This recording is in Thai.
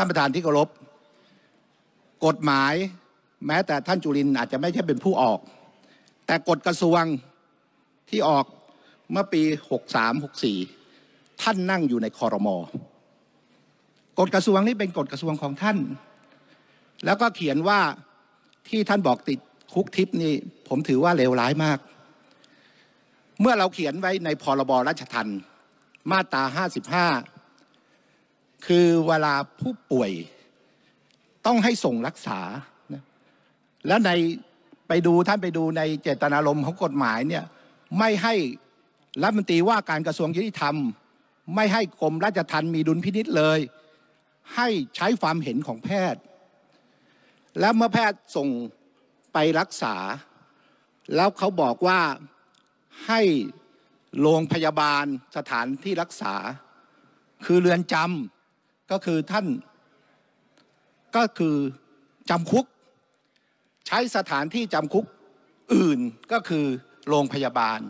ท่านประธานที่เคารพ กฎหมายแม้แต่ท่านจุลินอาจจะไม่ใช่เป็นผู้ออก แต่กฎกระทรวงที่ออกเมื่อปี 63-64 ท่านนั่งอยู่ในคอรมอกฎกระทรวงนี้เป็นกฎกระทรวงของท่าน แล้วก็เขียนว่าที่ท่านบอกติดคุกทิพนี่ผมถือว่าเลวร้ายมาก เมื่อเราเขียนไว้ในพรบราชทัณฑ์มาตรา 55คือเวลาผู้ป่วยต้องให้ส่งรักษา แล้วใน ไปดูท่านไปดูในเจตนารมณ์ของกฎหมายเนี่ยไม่ให้รัฐมนตรีว่าการกระทรวงยุติธรรม ไม่ให้กรมราชทัณฑ์มีดุลพินิษเลย ให้ใช้ความเห็นของแพทย์ แล้วเมื่อแพทย์ส่งไปรักษา แล้วเขาบอกว่าให้โรงพยาบาลสถานที่รักษาคือเรือนจำก็คือท่าน ก็คือจำคุก ใช้สถานที่จำคุกอื่นก็คือโรงพยาบาล